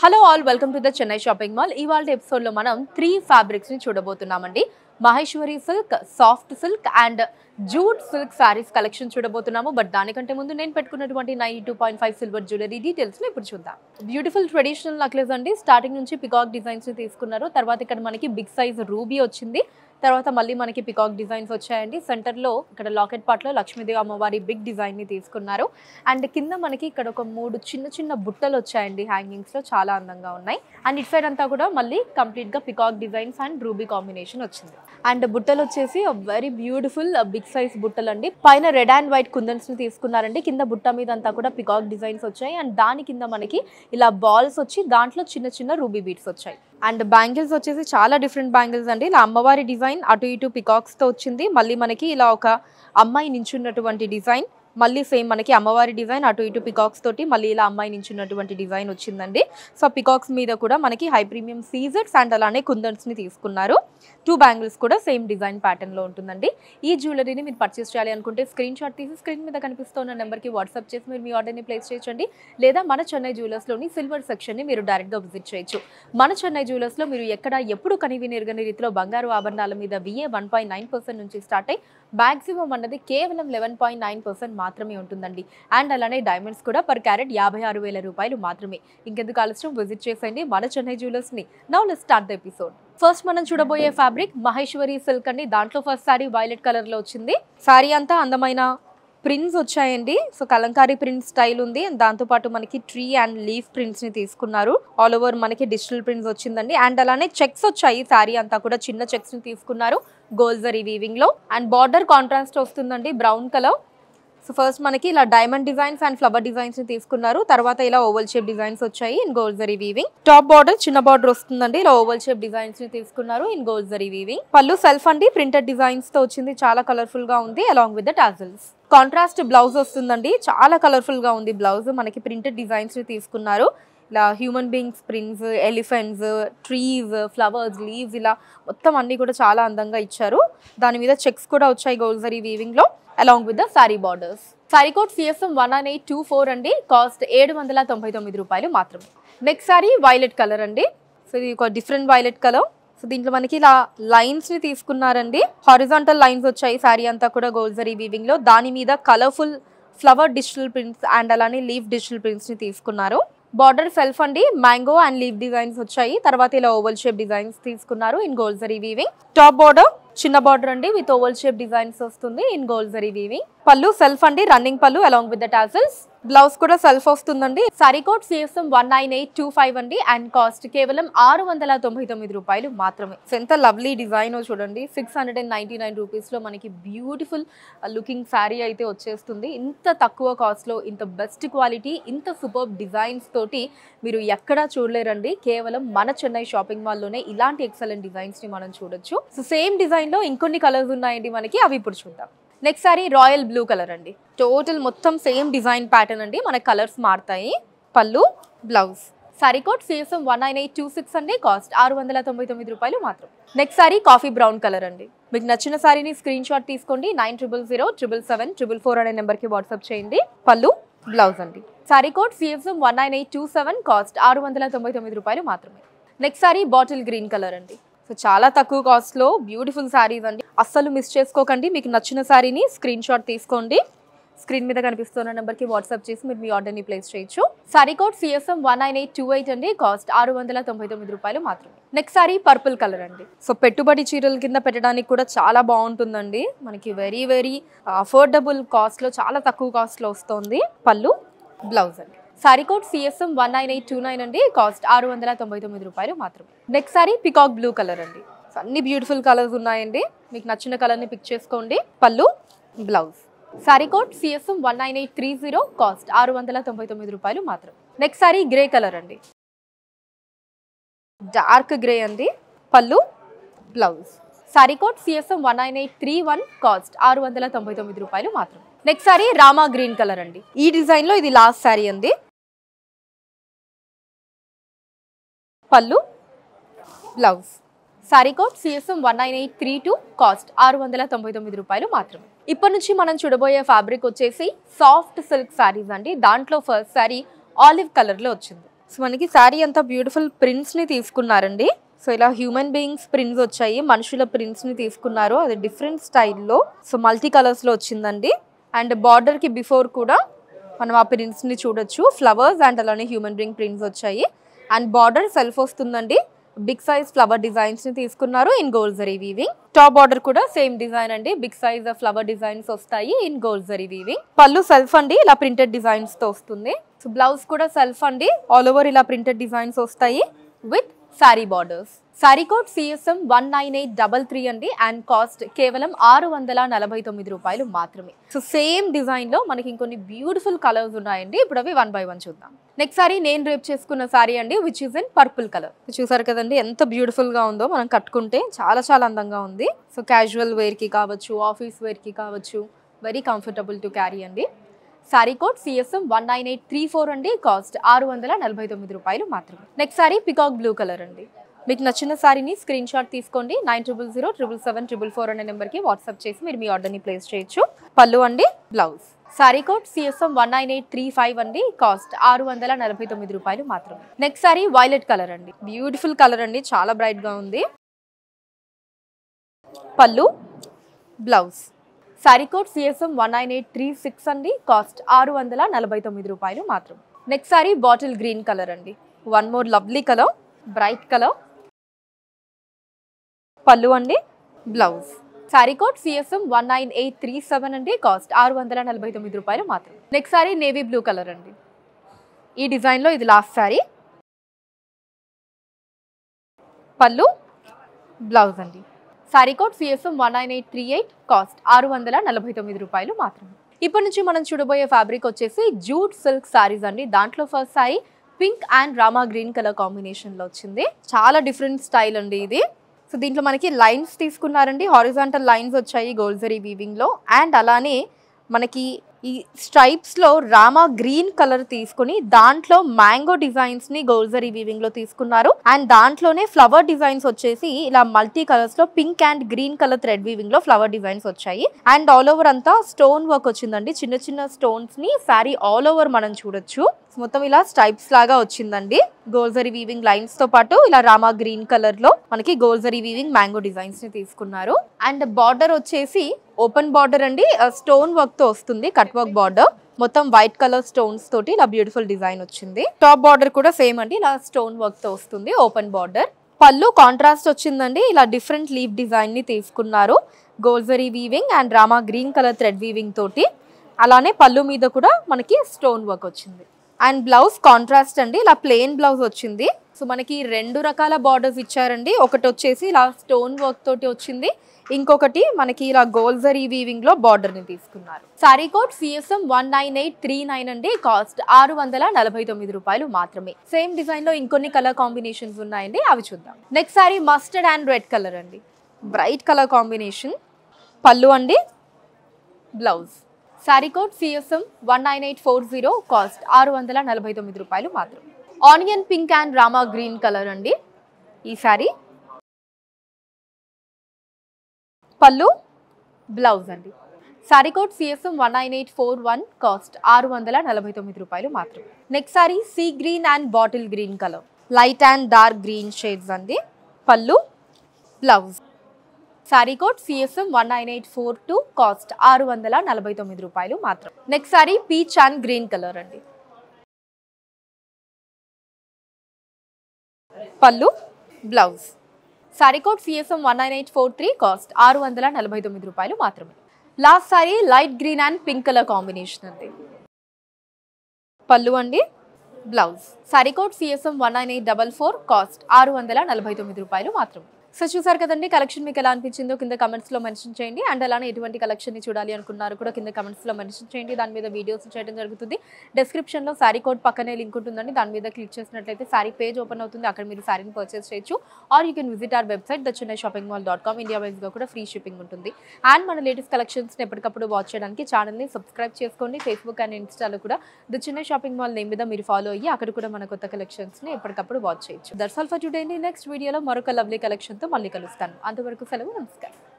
hello all welcome to the Chennai shopping mall ఇవాళ ఎపిసోడ్లో మనం త్రీ ఫ్యాబ్రిక్స్ని చూడబోతున్నామండి Maheshwari silk soft silk and jute silk saris collection చూడబోతున్నాము బట్ దానికంటే ముందు నేను పెట్టుకున్నటువంటి nine two point five silver jewellery డీటెయిల్స్ని ఇప్పుడు చూద్దాం బ్యూటిఫుల్ ట్రెడిషనల్ నక్లెస్ అండి స్టార్టింగ్ నుంచి పికాక్ డిజైన్స్ని తీసుకున్నారు తర్వాత ఇక్కడ మనకి బిగ్ సైజ్ రూబీ వచ్చింది తర్వాత మళ్ళీ మనకి పికాక్ డిజైన్స్ వచ్చాయండి సెంటర్లో ఇక్కడ లాకెట్ పాట్లో లక్ష్మీదేవి అమ్మవారి బిగ్ డిజైన్ని తీసుకున్నారు అండ్ కింద మనకి ఇక్కడ ఒక మూడు చిన్న చిన్న బుట్టలు వచ్చాయండి హ్యాంగింగ్స్లో చాలా అందంగా ఉన్నాయి అండ్ ఇట్ సైడ్ అంతా కూడా మళ్ళీ కంప్లీట్గా peacock designs and ruby combination వచ్చింది అండ్ బుట్టలు వచ్చేసి వెరీ బ్యూటిఫుల్ బిగ్ సైజ్ బుట్టలు అండి పైన రెడ్ అండ్ వైట్ కుందన్స్ని తీసుకున్నారండి కింద బుట్ట మీద అంతా కూడా పికాక్ డిజైన్స్ వచ్చాయి అండ్ దాని కింద మనకి ఇలా బాల్స్ వచ్చి దాంట్లో చిన్న చిన్న రూబీ బీట్స్ వచ్చాయి అండ్ బ్యాంగిల్స్ వచ్చేసి చాలా డిఫరెంట్ బ్యాంగిల్స్ అండి ఇలా అమ్మవారి డిజైన్ అటు ఇటు పికాక్స్తో వచ్చింది మళ్ళీ మనకి ఇలా ఒక అమ్మాయి నించున్నటువంటి డిజైన్ మళ్ళీ సేమ్ మనకి అమ్మవారి డిజైన్ అటు ఇటు పికాక్స్ తోటి మళ్ళీ ఇలా అమ్మాయి నుంచి ఉన్నటువంటి డిజైన్ వచ్చిందండి సో పికాక్స్ మీద కూడా మనకి హై ప్రీమియం సీజర్స్ అండ్ అలానే కుందన్స్ని తీసుకున్నారు టూ బ్యాంగిల్స్ కూడా సేమ్ డిజైన్ ప్యాటర్న్లో ఉంటుందండి ఈ జ్యువెలరీని మీరు పర్చేస్ చేయాలి అనుకుంటే స్క్రీన్ షాట్ తీసి స్క్రీన్ మీద కనిపిస్తున్న నెంబర్కి వాట్సాప్ చేసి మీరు మీ ఆర్డర్ని ప్లేస్ చేయొచ్చండి లేదా మన చెన్నై జ్యువెలర్స్లోని సిల్వర్ సెక్షన్ని మీరు డైరెక్ట్గా విజిట్ చేయొచ్చు మన చెన్నై జ్యువెలర్స్లో మీరు ఎక్కడ ఎప్పుడు కనివి నెరగని రీతిలో బంగారు ఆభరణాల మీద VA one point nine percent నుంచి స్టార్ట్ అయ్యి మ్యాక్సిమం అన్నది కేవలం లెవెన్ పాయింట్ నైన్ పర్సెంట్ మాత్రమే ఉంటుందండి అండ్ అలానే డైమండ్స్ కూడా పర్ క్యారెట్ యాభై ఆరు వేల రూపాయలు మాత్రమే ఇంకెందుకు ఆలస్యం విజిట్ చేసేయండి మన చెన్నై జ్యువెలర్స్ని now let start the episode first మనం చూడబోయే ఫ్యాబ్రిక్ మహేశ్వరి సిల్క్ అండి దాంట్లో ఫస్ట్ శారీ వైలెట్ కలర్లో వచ్చింది శారీ అంతా అందమైన ప్రింట్స్ వచ్చాయండి సో కలంకారీ ప్రింట్ స్టైల్ ఉంది దాంతో దాంతోపాటు మనకి ట్రీ అండ్ లీఫ్ ప్రింట్స్ ని తీసుకున్నారు ఆల్ ఓవర్ మనకి డిజిటల్ ప్రింట్స్ వచ్చిందండి అండ్ అలానే చెక్స్ వచ్చాయి శారీ అంతా కూడా చిన్న చెక్స్ ని తీసుకున్నారు గోల్జరీ వీవింగ్ లో అండ్ బార్డర్ కాంట్రాస్ట్ వస్తుందండి బ్రౌన్ కలర్ సో ఫస్ట్ మనకి ఇలా diamond designs and flower designs ని తీసుకున్నారు తర్వాత ఇలా ఓవల్ షేప్ డిజైన్స్ వచ్చాయి ఇన్ గోల్జరీ వీవింగ్ టాప్ బార్డర్ చిన్న బార్డర్ వస్తుందండి ఇలా ఓవల్ షేప్ డిజైన్స్ ని తీసుకున్నారు ఇన్ గోల్జరీ వీవింగ్ పళ్ళు సెల్ఫ్ అండి ప్రింటెడ్ డిజైన్స్ తో వచ్చింది చాలా కలర్ఫుల్ గా ఉంది along with the tassels contrast blouse వస్తుందండి చాలా కలర్ఫుల్ గా ఉంది బ్లౌజ్ మనకి ప్రింటెడ్ డిజైన్స్ ని తీసుకున్నారు ఇలా human being springs elephants trees flowers leaves ఇలా మొత్తం అన్నీ కూడా చాలా అందంగా ఇచ్చారు దాని మీద చెక్స్ కూడా వచ్చాయి గోల్జరీ వీవింగ్లో along with the sari borders sari code CSM one nine eight two four అండి కాస్ట్ ఏడు వందల తొంభై తొమ్మిది రూపాయలు మాత్రమే నెక్స్ట్ శారీ వైలెట్ కలర్ అండి సో ఇది ఒక డిఫరెంట్ వైలెట్ కలర్ సో దీంట్లో మనకి ఇలా లైన్స్ని తీసుకున్నారండి హారిజాంటల్ లైన్స్ వచ్చాయి శారీ అంతా కూడా గోల్జరీ వీవింగ్లో దాని మీద colourful flower digital prints and అలానే లీఫ్ డిజిటల్ ప్రింట్స్ని తీసుకున్నారు బార్డర్ సెల్ఫ్ అండి మ్యాంగో అండ్ లీవ్ డిజైన్స్ వచ్చాయి తర్వాత ఇలా ఓవల్ షేప్ డిజైన్స్ తీసుకున్నారు ఇన్ గోల్జరీ వీవింగ్ టాప్ బార్డర్ చిన్న బార్డర్ అండి విత్ ఓవల్ షేప్ డిజైన్స్ వస్తుంది ఇన్ గోల్జరీ వీవింగ్ పళ్ళు సెల్ఫ్ అండి running pallu along with the tassels blouse కూడా సెల్ఫ్ వస్తుందండి సేవ్ CSM one nine eight two five అండి అండ్ కాస్ట్ కేవలం ఆరు వందల తొంభై తొమ్మిది రూపాయలు మాత్రమే ఎంత లవ్లీ డిజైన్ చూడండి six hundred and ninety nine రూపీస్లో మనకి బ్యూటిఫుల్ లుకింగ్ శారీ అయితే వచ్చేస్తుంది ఇంత తక్కువ కాస్ట్లో ఇంత బెస్ట్ క్వాలిటీ ఇంత సూపర్ డిజైన్స్ తోటి మీరు ఎక్కడా చూడలేరండి కేవలం మన చెన్నై షాపింగ్ మాల్లోనే ఇలాంటి ఎక్సలెంట్ డిజైన్స్ని మనం చూడొచ్చు సో సేమ్ డిజైన్లో ఇంకొన్ని కలర్స్ ఉన్నాయండి మనకి అవి ఇప్పుడు చూద్దాం next sari royal blue colour అండి టోటల్ మొత్తం సేమ్ డిజైన్ ప్యాటర్న్ అండి మన కలర్స్ మారుతాయి pallu blouse sari code CSM one nine eight two six అండి కాస్ట్ ఆరు వందల తొంభై తొమ్మిది రూపాయలు మాత్రం next sari coffee brown colour అండి మీకు నచ్చిన సారీని స్క్రీన్ షాట్ తీసుకోండి nine triple zero triple seven triple four అనే నెంబర్కి వాట్సాప్ చేయండి పళ్ళు బ్లౌజ్ అండి sari code CSM one nine eight two seven cost ఆరు వందల తొంభై తొమ్మిది రూపాయలు మాత్రమే next sari bottle green colour అండి సో చాలా తక్కువ కాస్ట్లో బ్యూటిఫుల్ శారీస్ అండి అస్సలు మిస్ చేసుకోకండి మీకు నచ్చిన శారీని స్క్రీన్ షాట్ తీసుకోండి స్క్రీన్ మీద కనిపిస్తున్న నెంబర్కి వాట్సాప్ చేసి మీరు మీ ఆర్డర్ని ప్లేస్ చేయొచ్చు sari code CSM one nine eight two eight అండి కాస్ట్ ఆరు వందల తొంభై తొమ్మిది రూపాయలు మాత్రమే నెక్స్ట్ సారీ పర్పుల్ కలర్ అండి సో పెట్టుబడి చీరల కింద పెట్టడానికి కూడా చాలా బాగుంటుందండి మనకి వెరీ వెరీ అఫోర్డబుల్ కాస్ట్లో చాలా తక్కువ కాస్ట్లో వస్తుంది పళ్ళు బ్లౌజ్ అండి sari code CSM one nine eight two nine అండి కాస్ట్ ఆరు వందల తొంభై తొమ్మిది రూపాయలు మాత్రమే next sari peacock blue colour అండి అన్ని బ్యూటిఫుల్ కలర్స్ ఉన్నాయండి మీకు నచ్చిన కలర్ని పిక్ చేసుకోండి pallu blouse sari CSM one nine eight three zero cost ఆరు వందల తొంభై తొమ్మిది రూపాయలు మాత్రం నెక్స్ట్ సారీ గ్రే కలర్ అండి డార్క్ గ్రే అండి పళ్ళు blouse sari CSM one nine eight three one cost ఆరు వందల తొంభై తొమ్మిది రూపాయలు మాత్రం next sari Rama green colour అండి ఈ డిజైన్లో ఇది లాస్ట్ సారీ అండి పళ్ళు blouse sari code CSM one nine eight three two cost ఆరు వందల తొంభై తొమ్మిది రూపాయలు మాత్రమే ఇప్పటి నుంచి మనం చూడబోయే ఫ్యాబ్రిక్ వచ్చేసి సాఫ్ట్ సిల్క్ శారీస్ అండి దాంట్లో ఫస్ట్ శారీ ఆలివ్ కలర్లో వచ్చింది సో మనకి శారీ అంతా బ్యూటిఫుల్ ప్రింట్స్ని తీసుకున్నారండి సో ఇలా హ్యూమన్ బీయింగ్స్ ప్రింట్స్ వచ్చాయి మనుషుల ప్రింట్స్ని తీసుకున్నారు అది డిఫరెంట్ స్టైల్లో సో మల్టీ కలర్స్లో వచ్చిందండి అండ్ బార్డర్కి బిఫోర్ కూడా మనం ఆ ప్రింట్స్ని చూడొచ్చు ఫ్లవర్స్ అండ్ అలానే హ్యూమన్ బీయింగ్ ప్రింట్స్ వచ్చాయి అండ్ బార్డర్ సెల్ఫ్ వస్తుందండి బిగ్ సైజ్ ఫ్లవర్ డిజైన్స్ ని తీసుకున్నారు ఇన్ గోల్జరీ వీవింగ్ టాప్ బార్డర్ కూడా సేమ్ డిజైన్ అండి బిగ్ సైజ్ ఫ్లవర్ డిజైన్స్ వస్తాయి ఇన్ గోల్జరీ వీవింగ్ పళ్ళు సెల్ఫ్ అండి ఇలా ప్రింటెడ్ డిజైన్స్ తో వస్తుంది సో బ్లౌజ్ కూడా సెల్ఫ్ అండి ఆల్ ఓవర్ ఇలా ప్రింటెడ్ డిజైన్స్ వస్తాయి with sari borders sari code CSM one nine eight double three అండి అండ్ కాస్ట్ కేవలం ఆరు వందల నలభై తొమ్మిది రూపాయలు మాత్రమే సో సేమ్ డిజైన్లో మనకి ఇంకొన్ని బ్యూటిఫుల్ కలర్స్ ఉన్నాయండి ఇప్పుడు అవి వన్ బై వన్ చూద్దాం నెక్స్ట్ సారీ నేను రేపు చేసుకున్న సారీ అండి which is in purple colour చూసారు కదండి ఎంత బ్యూటిఫుల్గా ఉందో మనం కట్టుకుంటే చాలా చాలా అందంగా ఉంది సో క్యాజువల్ వేర్కి కావచ్చు ఆఫీస్ వేర్కి కావచ్చు వెరీ కంఫర్టబుల్ టు క్యారీ అండి sari code CSM one nine eight three four అండి కాస్ట్ ఆరు వందల నలభై తొమ్మిది రూపాయలు మాత్రమే next sari peacock blue colour అండి మీకు నచ్చిన సారీని స్క్రీన్ షాట్ తీసుకోండి nine triple zero triple seven triple four అనే నెంబర్కి వాట్సాప్ చేసి మీరు మీ ఆర్డర్ని ప్లేస్ చేయొచ్చు పళ్ళు అండి blouse sari code CSM one nine eight three five అండి కాస్ట్ ఆరు వందల నలభై తొమ్మిది రూపాయలు మాత్రం నెక్స్ట్ సారీ వైలెట్ కలర్ అండి బ్యూటిఫుల్ కలర్ అండి చాలా బ్రైట్గా ఉంది పళ్ళు blouse sari code CSM one nine eight three six అండి కాస్ట్ ఆరు వందల నలభై తొమ్మిది రూపాయలు మాత్రం next sari bottle green colour అండి one more lovely colour bright colour పళ్ళు అండి blouse sari code CSM one nine eight three seven అండి కాస్ట్ ఆరు వందల నలభై తొమ్మిది రూపాయలు మాత్రం next sari navy blue colour అండి ఈ డిజైన్లో ఇది లాస్ట్ సారీ పళ్ళు బ్లౌజ్ అండి sari code CSM one nine eight three eight cost ఆరు వందల నలభై తొమ్మిది రూపాయలు మాత్రం ఇప్పటి నుంచి మనం చూడబోయే ఫ్యాబ్రిక్ వచ్చేసి జూట్ సిల్క్ శారీస్ అండి దాంట్లో first sari pink and Rama green colour కాంబినేషన్లో వచ్చింది చాలా డిఫరెంట్ స్టైల్ అండి ఇది సో దీంట్లో మనకి లైన్స్ తీసుకున్నారండి హారిజాంటల్ లైన్స్ వచ్చాయి గోల్జరీ వీవింగ్లో అండ్ అలానే మనకి ఈ స్ట్రైప్స్లో రామా గ్రీన్ కలర్ తీసుకుని దాంట్లో మ్యాంగో డిజైన్స్ ని గోల్జరీ వీవింగ్ లో తీసుకున్నారు అండ్ దాంట్లోనే ఫ్లవర్ డిజైన్స్ వచ్చేసి ఇలా మల్టీ కలర్స్ లో pink and green colour thread weaving లో ఫ్లవర్ డిజైన్స్ వచ్చాయి అండ్ ఆల్ ఓవర్ అంతా స్టోన్ వర్క్ వచ్చిందండి చిన్న చిన్న స్టోన్స్ ని శారీ ఆల్ ఓవర్ మనం చూడొచ్చు మొత్తం ఇలా స్ట్రైప్స్ లాగా వచ్చిందండి గోల్జరీ వీవింగ్ లైన్స్ తో పాటు ఇలా రామా గ్రీన్ కలర్ లో మనకి గోల్జరీ వీవింగ్ మ్యాంగో డిజైన్స్ ని తీసుకున్నారు అండ్ బార్డర్ వచ్చేసి ఓపెన్ బార్డర్ అండి స్టోన్ వర్క్ తో వస్తుంది కట్ నెట్ వర్క్ బార్డర్ మొత్తం వైట్ కలర్ స్టోన్స్ తోటి ఇలా బ్యూటిఫుల్ డిజైన్ వచ్చింది టాప్ బార్డర్ కూడా సేమ్ అండి ఇలా స్టోన్ వర్క్ తో వస్తుంది ఓపెన్ బార్డర్ పళ్ళు కాంట్రాస్ట్ వచ్చిందండి ఇలా డిఫరెంట్ లీఫ్ డిజైన్ ని తీసుకున్నారు గోల్జరీ weaving and Rama green colour thread weaving తోటి అలానే పళ్ళు మీద కూడా మనకి స్టోన్ వర్క్ వచ్చింది అండ్ బ్లౌజ్ కాంట్రాస్ట్ అండి ఇలా ప్లెయిన్ బ్లౌజ్ వచ్చింది సో మనకి రెండు రకాల బార్డర్స్ ఇచ్చారండి ఒకటి వచ్చేసి ఇలా స్టోన్ వర్క్ తోటి వచ్చింది ఇంకొకటి మనకి ఇలా గోల్జరీ వీవింగ్ లో బార్డర్ ని తీసుకున్నారు sari code CSM one nine eight three nine అండి కాస్ట్ ఆరు వందల నలభై తొమ్మిది రూపాయలు మాత్రమే సేమ్ డిజైన్ లో ఇంకొన్ని కలర్ కాంబినేషన్స్ ఉన్నాయండి అవి చూద్దాం next sari mustard and red colour అండి బ్రైట్ కలర్ కాంబినేషన్ పళ్ళు అండి blouse sari code CSM one nine eight four zero cost ఆరు వందల నలభై తొమ్మిది రూపాయలు మాత్రం onion pink and Rama green colour అండి ఈ సారీ పళ్ళు బ్లౌజ్ అండి sari code CSM one nine eight four one cost ఆరు వందల నలభై తొమ్మిది రూపాయలు మాత్రం next sari sea green and bottle green colour light and dark green shades అండి పళ్ళు blouse sari code CSM one nine eight four two cost ఆరు వందల నలభై తొమ్మిది రూపాయలు మాత్రం next sari peach and green colour అండి పళ్ళు blouse sari code CSM one nine eight four three cost ఆరు వందల నలభై తొమ్మిది రూపాయలు మాత్రమే last sari light green and pink colour combination అండి పళ్ళు అండి blouse sari code CSM one nine eight double four cost ఆరు వందల నలభై తొమ్మిది రూపాయలు మాత్రమే సో చూసారు కదండి కలెక్షన్ మీకు ఎలా అనిపించిందో కింద కమెంట్స్ లో మెన్షన్ చేయండి అండ్ అలానే ఎటువంటి కలెక్షన్ ని చూడాలి అనుకున్నారు కూడా కింద లో మెన్షన్ చేయండి దాని మీద వీడియోస్ చేయడం జరుగుతుంది లో శారీ కోడ్ పక్కనే లింక్ ఉంటుందండి దాని మీద క్లిక్ చేసినట్లయితే శారీ పేజ్ ఓపెన్ అవుతుంది అక్కడ మీరు శారీని పర్చేస్ చేయొచ్చు or you can visit our website the Chennai shopping mall dot com India గా కూడా ఫ్రీ షిప్పింగ్ ఉంటుంది అండ్ మన లేటెస్ట్ ని ఎప్పటికప్పుడు వాచ్ చేయడానికి ఛానల్ ని సబ్స్క్రైబ్ చేసుకోండి ఫేస్బుక్ అండ్ ఇన్స్టాలో కూడా the Chennai shopping mall name మీద మీరు ఫాలో అయ్యి అక్కడ కూడా మన కొత్త కలెక్షన్స్ ని ఎప్పటికప్పుడు వాచ్ చేయొచ్చు దర్సల్ ఫర్ టుడే నెక్స్ట్ వీడియోలో మరొక లవ్లీ తో మళ్ళీ కలుస్తాను అంతవరకు సెలవు నమస్కారం